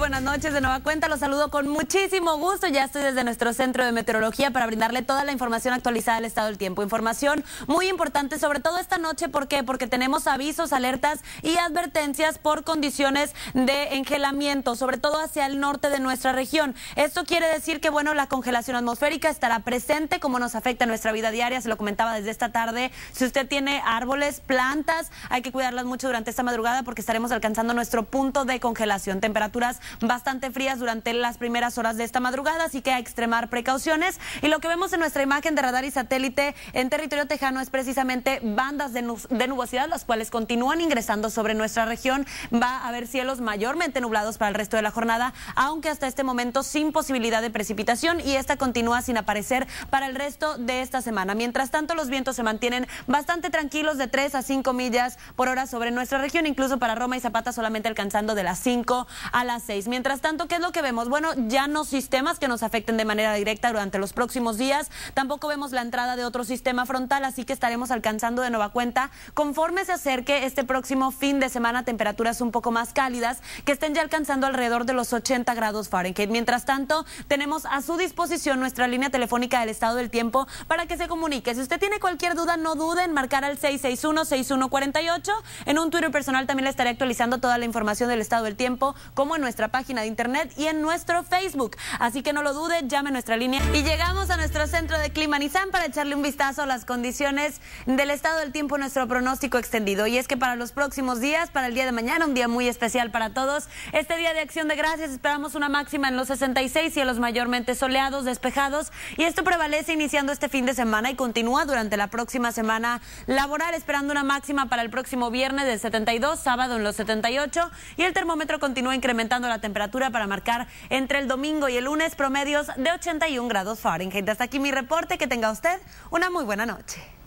buenas noches. De nueva cuenta, los saludo con muchísimo gusto. Ya estoy desde nuestro centro de meteorología para brindarle toda la información actualizada del estado del tiempo. Información muy importante, sobre todo esta noche. ¿Por qué? Porque tenemos avisos, alertas y advertencias por condiciones de engelamiento, sobre todo hacia el norte de nuestra región. Esto quiere decir que, bueno, la congelación atmosférica estará presente, como nos afecta en nuestra vida diaria. Se lo comentaba desde esta tarde. Si usted tiene árboles, plantas, hay que cuidarlas mucho durante esta madrugada porque estaremos alcanzando nuestro punto de congelación. Temperaturas bastante frías durante las primeras horas de esta madrugada, así que a extremar precauciones. Y lo que vemos en nuestra imagen de radar y satélite en territorio tejano es precisamente bandas de, nubosidad, las cuales continúan ingresando sobre nuestra región. Va a haber cielos mayormente nublados para el resto de la jornada, aunque hasta este momento sin posibilidad de precipitación y esta continúa sin aparecer para el resto de esta semana. Mientras tanto, los vientos se mantienen bastante tranquilos de 3 a 5 millas por hora sobre nuestra región, incluso para Roma y Zapata solamente alcanzando de las 5 a las 6. Mientras tanto, ¿qué es lo que vemos? Bueno, ya no sistemas que nos afecten de manera directa durante los próximos días, tampoco vemos la entrada de otro sistema frontal, así que estaremos alcanzando de nueva cuenta conforme se acerque este próximo fin de semana temperaturas un poco más cálidas que estén ya alcanzando alrededor de los 80 grados Fahrenheit. Mientras tanto, tenemos a su disposición nuestra línea telefónica del estado del tiempo para que se comunique. Si usted tiene cualquier duda, no dude en marcar al 661-6148. En un Twitter personal también le estaré actualizando toda la información del estado del tiempo como en nuestra página de internet y en nuestro Facebook. Así que no lo dude, llame nuestra línea. Y llegamos a nuestro centro de clima para echarle un vistazo a las condiciones del estado del tiempo, nuestro pronóstico extendido. Y es que para los próximos días, para el día de mañana, un día muy especial para todos. Este día de acción de gracias esperamos una máxima en los 66 cielos mayormente soleados, despejados. Y esto prevalece iniciando este fin de semana y continúa durante la próxima semana laboral, esperando una máxima para el próximo viernes del 72, sábado en los 78. Y el termómetro continúa incrementando la temperatura para marcar entre el domingo y el lunes promedios de 81 grados Fahrenheit. Hasta aquí mi reporte. Que tenga usted una muy buena noche.